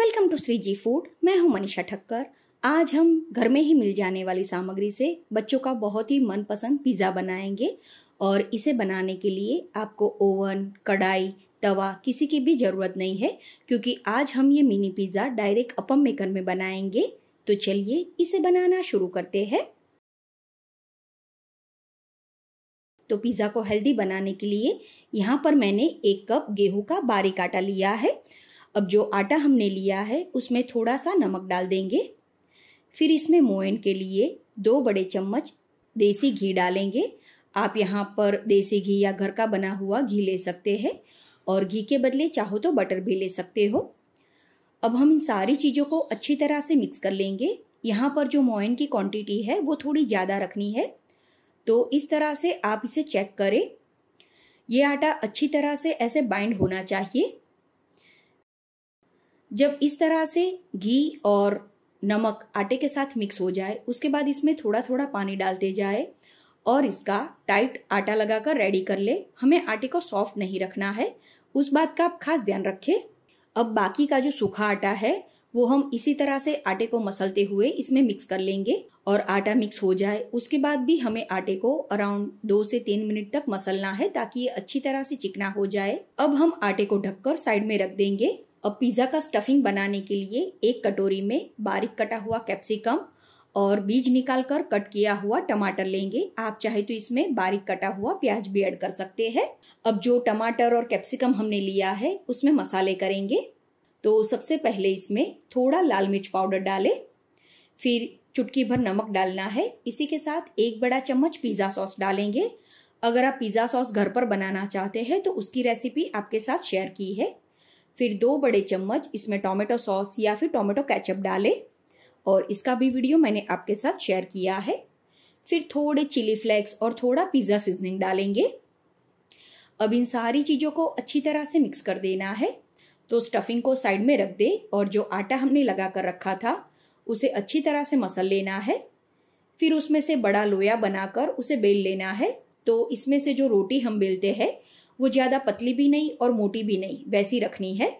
welcome to Shri ji food मैं हूं मनीषा ठक्कर आज हम घर में ही मिल जाने वाली सामग्री से बच्चों का बहुत ही मनपसंद पिज़्ज़ा बनाएंगे और इसे बनाने के लिए आपको ओवन कढ़ाई तवा किसी की भी ज़रूरत नहीं है क्योंकि आज हम ये mini pizza direct appam maker में बनाएंगे तो चलिए इसे बनाना शुरू करते हैं तो पिज़्ज़ा को हेल्दी बनाने के लिए यहाँ पर मैंने एक कप गेहूं का बारीक आटा लिया है अब जो आटा हमने लिया है उसमें थोड़ा सा नमक डाल देंगे फिर इसमें मोयन के लिए दो बड़े चम्मच देसी घी डालेंगे आप यहाँ पर देसी घी या घर का बना हुआ घी ले सकते हैं और घी के बदले चाहो तो बटर भी ले सकते हो अब हम इन सारी चीज़ों को अच्छी तरह से मिक्स कर लेंगे यहाँ पर जो मोयन की क्वांटिटी है वो थोड़ी ज़्यादा रखनी है तो इस तरह से आप इसे चेक करें ये आटा अच्छी तरह से ऐसे बाइंड होना चाहिए जब इस तरह से घी और नमक आटे के साथ मिक्स हो जाए उसके बाद इसमें थोड़ा थोड़ा पानी डालते जाए और इसका टाइट आटा लगाकर रेडी कर ले हमें आटे को सॉफ्ट नहीं रखना है उस बात का आप खास ध्यान रखें अब बाकी का जो सूखा आटा है वो हम इसी तरह से आटे को मसलते हुए इसमें मिक्स कर लेंगे और आटा मिक्स हो जाए उसके बाद भी हमें आटे को अराउंड दो से तीन मिनट तक मसलना है ताकि ये अच्छी तरह से चिकना हो जाए अब हम आटे को ढककर साइड में रख देंगे अब पिज़्ज़ा का स्टफिंग बनाने के लिए एक कटोरी में बारीक कटा हुआ कैप्सिकम और बीज निकालकर कट किया हुआ टमाटर लेंगे आप चाहे तो इसमें बारीक कटा हुआ प्याज भी ऐड कर सकते हैं अब जो टमाटर और कैप्सिकम हमने लिया है उसमें मसाले करेंगे तो सबसे पहले इसमें थोड़ा लाल मिर्च पाउडर डालें फिर चुटकी भर नमक डालना है इसी के साथ एक बड़ा चम्मच पिज़्ज़ा सॉस डालेंगे अगर आप पिज़्ज़ा सॉस घर पर बनाना चाहते हैं तो उसकी रेसिपी आपके साथ शेयर की है फिर दो बड़े चम्मच इसमें टोमेटो सॉस या फिर टोमेटो कैचअप डालें और इसका भी वीडियो मैंने आपके साथ शेयर किया है फिर थोड़े चिली फ्लेक्स और थोड़ा पिज़्ज़ा सीजनिंग डालेंगे अब इन सारी चीज़ों को अच्छी तरह से मिक्स कर देना है तो स्टफिंग को साइड में रख दे और जो आटा हमने लगा कर रखा था उसे अच्छी तरह से मसल लेना है फिर उसमें से बड़ा लोया बनाकर उसे बेल लेना है तो इसमें से जो रोटी हम बेलते हैं वो ज़्यादा पतली भी नहीं और मोटी भी नहीं वैसी रखनी है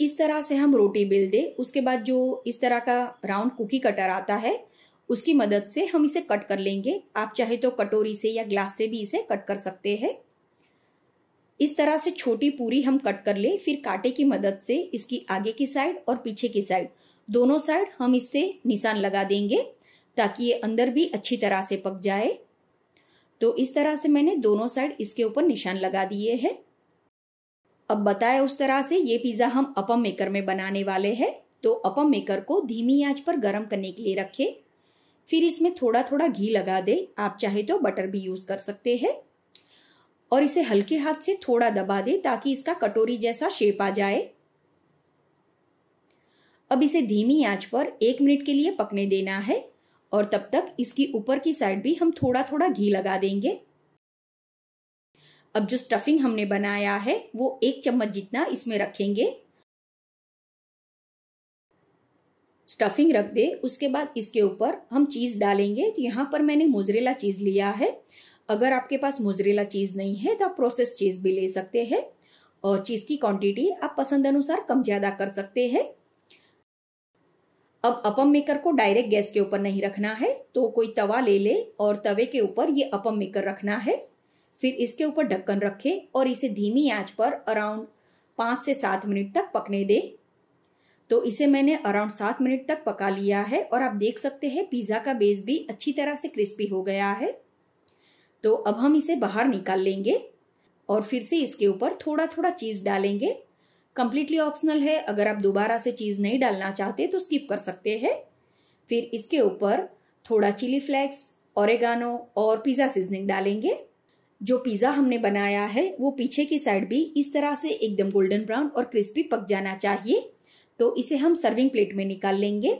इस तरह से हम रोटी बेल दे उसके बाद जो इस तरह का राउंड कुकी कटर आता है उसकी मदद से हम इसे कट कर लेंगे आप चाहे तो कटोरी से या ग्लास से भी इसे कट कर सकते हैं इस तरह से छोटी पूरी हम कट कर ले फिर कांटे की मदद से इसकी आगे की साइड और पीछे की साइड दोनों साइड हम इससे निशान लगा देंगे ताकि ये अंदर भी अच्छी तरह से पक जाए तो इस तरह से मैंने दोनों साइड इसके ऊपर निशान लगा दिए हैं अब बताए उस तरह से ये पिज्जा हम अपम मेकर में बनाने वाले हैं तो अपम मेकर को धीमी आंच पर गर्म करने के लिए रखें फिर इसमें थोड़ा थोड़ा घी लगा दे आप चाहे तो बटर भी यूज कर सकते हैं और इसे हल्के हाथ से थोड़ा दबा दे ताकि इसका कटोरी जैसा शेप आ जाए अब इसे धीमी आंच पर एक मिनट के लिए पकने देना है और तब तक इसकी ऊपर की साइड भी हम थोड़ा थोड़ा घी लगा देंगे अब जो स्टफिंग हमने बनाया है वो एक चम्मच जितना इसमें रखेंगे स्टफिंग रख दे उसके बाद इसके ऊपर हम चीज़ डालेंगे तो यहाँ पर मैंने मोजरेला चीज़ लिया है अगर आपके पास मोजरेला चीज़ नहीं है तो आप प्रोसेस चीज़ भी ले सकते हैं और चीज़ की क्वांटिटी आप पसंद अनुसार कम ज़्यादा कर सकते हैं अब अपम मेकर को डायरेक्ट गैस के ऊपर नहीं रखना है तो कोई तवा ले ले और तवे के ऊपर ये अपम मेकर रखना है फिर इसके ऊपर ढक्कन रखें और इसे धीमी आंच पर अराउंड पाँच से सात मिनट तक पकने दें तो इसे मैंने अराउंड सात मिनट तक पका लिया है और आप देख सकते हैं पिज़्ज़ा का बेस भी अच्छी तरह से क्रिस्पी हो गया है तो अब हम इसे बाहर निकाल लेंगे और फिर से इसके ऊपर थोड़ा थोड़ा चीज़ डालेंगे कम्प्लीटली ऑप्शनल है अगर आप दोबारा से चीज़ नहीं डालना चाहते तो स्किप कर सकते हैं फिर इसके ऊपर थोड़ा चिली फ्लेक्स औरगानो और पिज़्ज़ा सीजनिंग डालेंगे जो पिज़्ज़ा हमने बनाया है वो पीछे की साइड भी इस तरह से एकदम गोल्डन ब्राउन और क्रिस्पी पक जाना चाहिए तो इसे हम सर्विंग प्लेट में निकाल लेंगे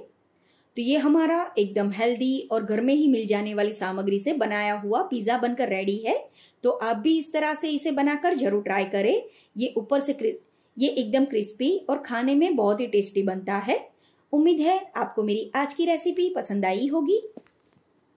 तो ये हमारा एकदम हेल्दी और घर में ही मिल जाने वाली सामग्री से बनाया हुआ पिज़्ज़ा बनकर रेडी है तो आप भी इस तरह से इसे बनाकर जरूर ट्राई करें ये ऊपर से ये एकदम क्रिस्पी और खाने में बहुत ही टेस्टी बनता है उम्मीद है आपको मेरी आज की रेसिपी पसंद आई होगी